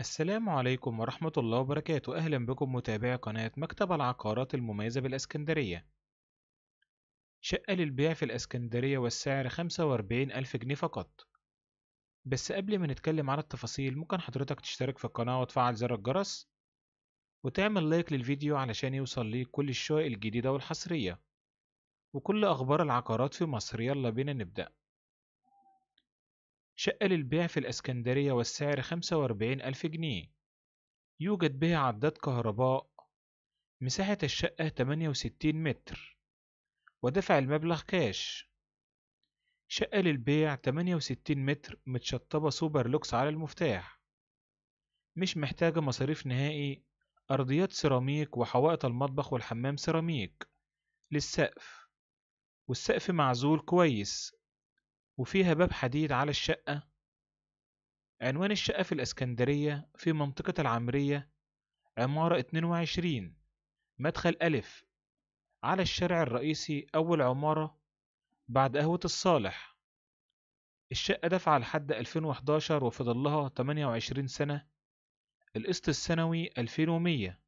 السلام عليكم ورحمة الله وبركاته أهلا بكم متابعي قناة مكتب العقارات المميزة بالإسكندرية شقة للبيع في الإسكندرية والسعر 45 ألف جنيه فقط بس قبل ما نتكلم على التفاصيل ممكن حضرتك تشترك في القناة وتفعل زر الجرس وتعمل لايك للفيديو علشان يوصل ليك كل الشقق الجديدة والحصرية وكل أخبار العقارات في مصر يلا بينا نبدأ شقة للبيع في الإسكندرية والسعر 45 ألف جنيه يوجد بها عداد كهرباء مساحة الشقة 68 متر ودفع المبلغ كاش شقة للبيع 68 متر متشطبة سوبر لوكس على المفتاح مش محتاجة مصاريف نهائي أرضيات سيراميك وحوائط المطبخ والحمام سيراميك للسقف والسقف معزول كويس وفيها باب حديد على الشقة عنوان الشقة في الإسكندرية في منطقة العمرية عمارة 22 مدخل ألف على الشارع الرئيسي أول عمارة بعد قهوة الصالح الشقة دفع لحد 2011 وفضل لها 28 سنة القسط السنوي 2100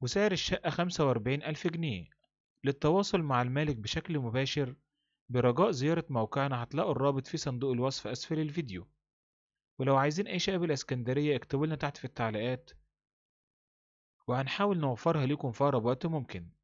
وسعر الشقة 45 ألف جنيه للتواصل مع المالك بشكل مباشر برجاء زيارة موقعنا هتلاقوا الرابط في صندوق الوصف أسفل الفيديو ولو عايزين أي شقة بالإسكندرية اكتبوا لنا تحت في التعليقات وهنحاول نوفرها لكم في أقرب وقت ممكن